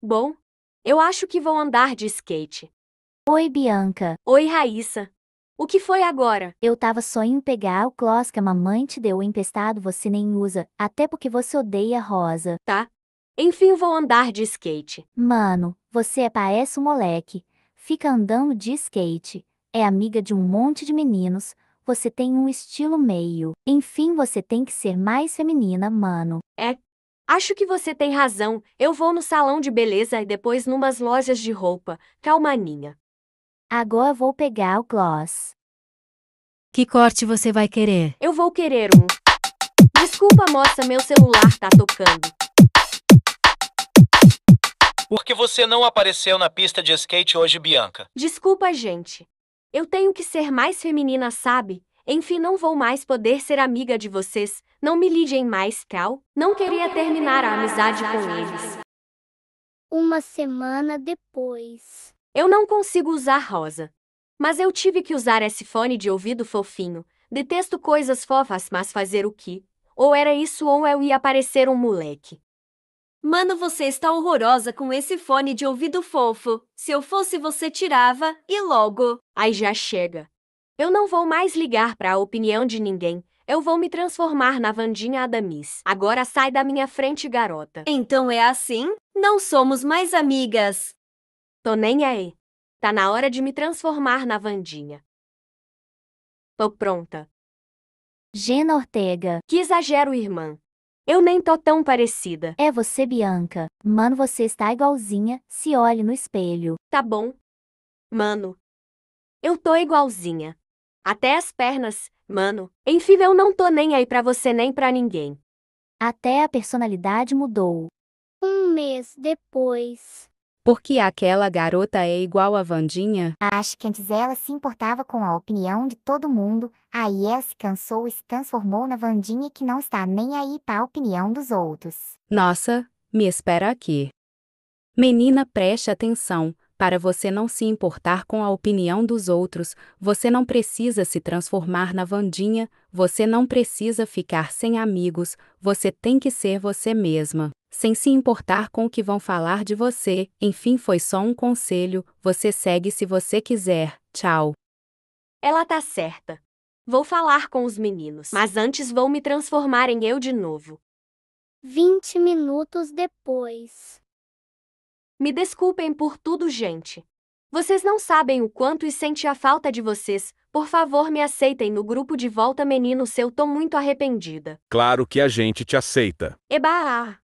Bom, eu acho que vou andar de skate. Oi, Bianca. Oi, Raíssa. O que foi agora? Eu tava só em pegar o clós que a mamãe te deu emprestado, você nem usa, até porque você odeia rosa. Tá. Enfim, vou andar de skate. Mano, você é parece um moleque. Fica andando de skate. É amiga de um monte de meninos. Você tem um estilo meio. Enfim, você tem que ser mais feminina, mano. É, Acho que você tem razão, eu vou no salão de beleza e depois numas lojas de roupa, calma ninha. Agora vou pegar o gloss. Que corte você vai querer? Eu vou querer um. Desculpa, moça, meu celular tá tocando. Por que você não apareceu na pista de skate hoje, Bianca? Desculpa, gente. Eu tenho que ser mais feminina, sabe? Enfim, não vou mais poder ser amiga de vocês, não me liguem mais, Cal. Não queria terminar a amizade com eles. Uma semana depois. Eu não consigo usar rosa. Mas eu tive que usar esse fone de ouvido fofinho. Detesto coisas fofas, mas fazer o que? Ou era isso ou eu ia parecer um moleque. Mano, você está horrorosa com esse fone de ouvido fofo. Se eu fosse você, tirava, e logo. Ai, já chega. Eu não vou mais ligar para a opinião de ninguém. Eu vou me transformar na Vandinha Adamis. Agora sai da minha frente, garota. Então é assim? Não somos mais amigas. Tô nem aí. Tá na hora de me transformar na Vandinha. Tô pronta. Gena Ortega. Que exagero, irmã. Eu nem tô tão parecida. É você, Bianca. Mano, você está igualzinha. Se olhe no espelho. Tá bom. Mano. Eu tô igualzinha. Até as pernas, mano. Enfim, eu não tô nem aí pra você nem pra ninguém. Até a personalidade mudou. Um mês depois. Porque aquela garota é igual a Vandinha? Acho que antes ela se importava com a opinião de todo mundo, aí ela se cansou e se transformou na Vandinha que não está nem aí para a opinião dos outros. Nossa, me espera aqui. Menina, preste atenção para você não se importar com a opinião dos outros, você não precisa se transformar na Vandinha, você não precisa ficar sem amigos, você tem que ser você mesma. Sem se importar com o que vão falar de você, enfim, foi só um conselho, você segue se você quiser. Tchau. Ela tá certa. Vou falar com os meninos, mas antes vou me transformar em eu de novo. 20 minutos depois. Me desculpem por tudo, gente. Vocês não sabem o quanto e senti a falta de vocês. Por favor, me aceitem no grupo de volta, menino seu. Tô muito arrependida. Claro que a gente te aceita. Eba!